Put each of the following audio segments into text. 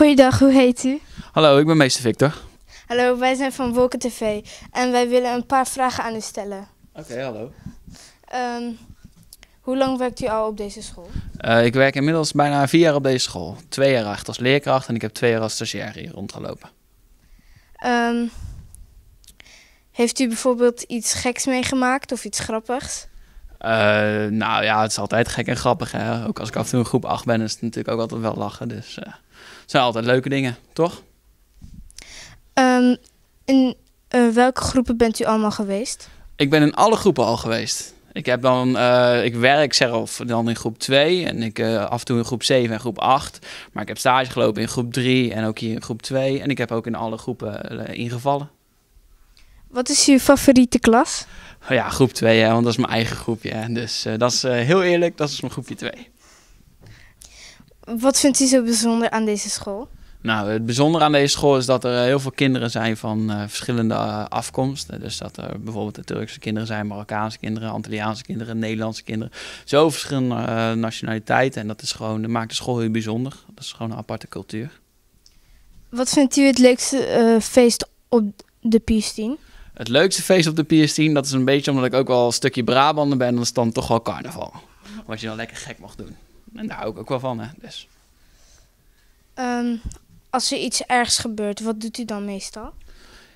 Goeiedag, hoe heet u? Hallo, ik ben meester Victor. Hallo, wij zijn van Wolken TV en wij willen een paar vragen aan u stellen. Oké, hallo. Ehm, hoe lang werkt u al op deze school? Eh, ik werk inmiddels bijna vier jaar op deze school. Twee jaar achter als leerkracht en ik heb twee jaar als stagiair hier rondgelopen. Ehm, heeft u bijvoorbeeld iets geks meegemaakt of iets grappigs? Eh, nou ja, het is altijd gek en grappig. Hè? Ook als ik af en toe in groep 8 ben, is het natuurlijk ook altijd wel lachen. Dus, eh. Het zijn altijd leuke dingen, toch? Ehm, in eh, welke groepen bent u allemaal geweest? Ik ben in alle groepen al geweest. Ik, heb dan, eh, ik werk zelf dan in groep 2 en ik eh, af en toe in groep 7 en groep 8. Maar ik heb stage gelopen in groep 3 en ook hier in groep 2. En ik heb ook in alle groepen ingevallen. Wat is uw favoriete klas? Ja, groep 2, want dat is mijn eigen groepje. Dus dat is heel eerlijk, dat is mijn groepje 2. Wat vindt u zo bijzonder aan deze school? Nou, het bijzondere aan deze school is dat er eh, heel veel kinderen zijn van eh, verschillende eh, afkomsten. Dus dat er bijvoorbeeld Turkse kinderen zijn, Marokkaanse kinderen, Antilliaanse kinderen, Nederlandse kinderen. Zo verschillende nationaliteiten en dat, is gewoon, dat maakt de school heel bijzonder. Dat is gewoon een aparte cultuur. Wat vindt u het leukste feest op de Piestien? Het leukste feest op de Piestien, dat is een beetje omdat ik ook wel een stukje Brabander ben, dan is het dan toch wel carnaval. Wat je dan lekker gek mag doen. En daar hou ik ook wel van, hè. Dus. Ehm, als er iets ergs gebeurt, wat doet u dan meestal?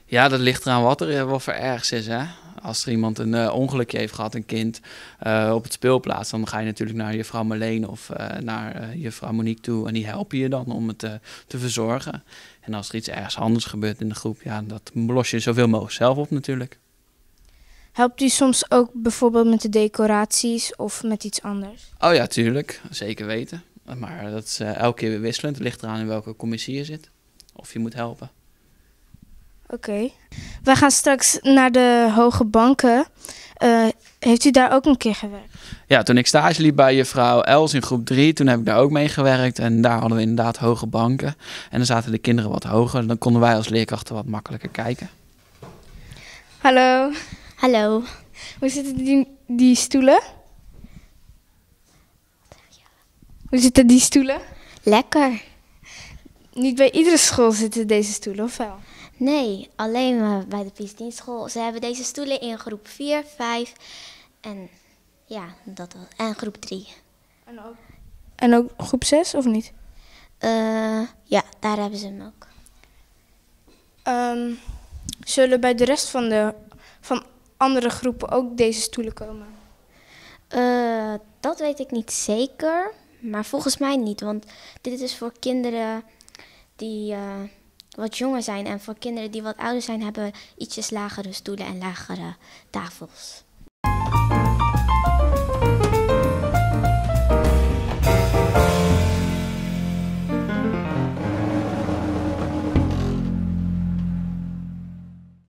Ja, dat ligt eraan wat er eh, wat voor ergs is, hè. Als er iemand een eh, ongelukje heeft gehad, een kind, eh, op het speelplaats... dan ga je natuurlijk naar juffrouw Marleen of uh, naar juffrouw Monique toe... en die helpen je dan om het te verzorgen. En als er iets ergs anders gebeurt in de groep... ja, dat los je zoveel mogelijk zelf op natuurlijk. Helpt u soms ook bijvoorbeeld met de decoraties of met iets anders? Oh ja, tuurlijk. Zeker weten. Maar dat is eh, elke keer weer wisselend. Het ligt eraan in welke commissie je zit. Of je moet helpen. Oké. Okay. Wij gaan straks naar de hoge banken. Eh, heeft u daar ook een keer gewerkt? Ja, toen ik stage liep bij juffrouw Els in groep 3, toen heb ik daar ook mee gewerkt. En daar hadden we inderdaad hoge banken. En dan zaten de kinderen wat hoger. En dan konden wij als leerkrachten wat makkelijker kijken. Hallo. Hallo. Hoe zitten die, die stoelen? Hoe zitten die stoelen? Lekker. Niet bij iedere school zitten deze stoelen, of wel? Nee, alleen bij de Pistienschool. Ze hebben deze stoelen in groep 4, 5 en, ja, dat, en groep 3. En ook, en ook groep 6, of niet? Uh, ja, daar hebben ze hem ook. Um, zullen bij de rest van, de, van andere groepen ook deze stoelen komen? Eh, dat weet ik niet zeker, maar volgens mij niet. Want dit is voor kinderen die eh, wat jonger zijn. En voor kinderen die wat ouder zijn, hebben ietsjes lagere stoelen en lagere tafels.